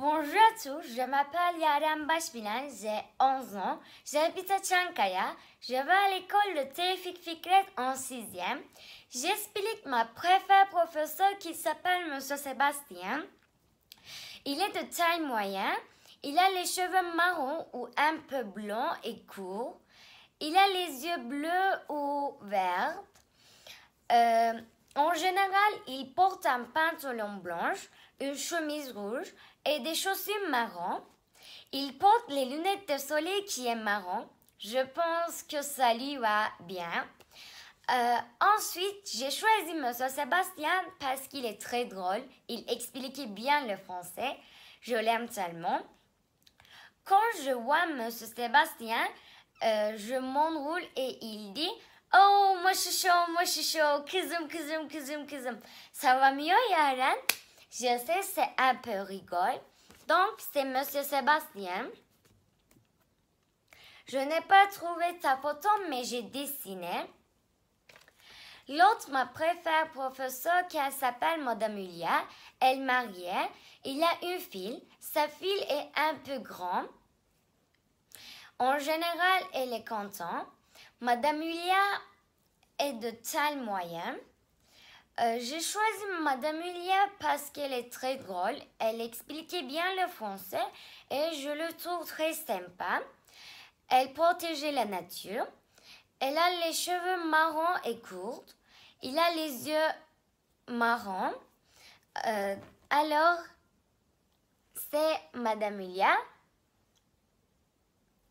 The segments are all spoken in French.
Bonjour à tous, je m'appelle Yaram Bashbilan, j'ai 11 ans, j'habite à Chankaya, je vais à l'école de Tefik Fikret en 6e. J'explique ma préférée professeur qui s'appelle Monsieur Sébastien. Il est de taille moyenne, il a les cheveux marrons ou un peu blancs et courts, il a les yeux bleus ou verts. Euh, en général, il porte un pantalon blanc, une chemise rouge et des chaussures marron. Il porte les lunettes de soleil qui est marron. Je pense que ça lui va bien. Euh, ensuite, j'ai choisi Monsieur Sébastien parce qu'il est très drôle. Il expliquait bien le français. Je l'aime tellement. Quand je vois Monsieur Sébastien, euh, je m'enroule et il dit Oh, Oo maşuşo maşuşo kızım kızım Ça va mieux, Yaren. Je sais c'est un peu rigole. Donc c'est Monsieur Sébastien. Je n'ai pas trouvé ta photo mais j'ai dessiné. L'autre, ma préfère professeur, qui s'appelle Madame Ulia, elle mariée. Il a une fille. Sa fille est un peu grande. En général, elle est contente. Madame Ulia est de taille moyenne. Euh, j'ai choisi Madame Ulia parce qu'elle est très drôle, elle expliquait bien le français et je le trouve très sympa. Elle protégeait la nature. Elle a les cheveux marrons et courts. Il a les yeux marrons. Euh, alors, c'est Madame Ulia.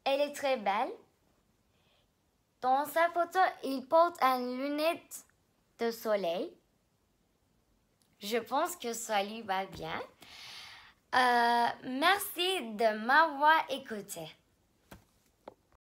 Elle est très belle. Dans sa photo, il porte une lunette de soleil. Je pense que ça lui va bien. Euh, merci de m'avoir écouté.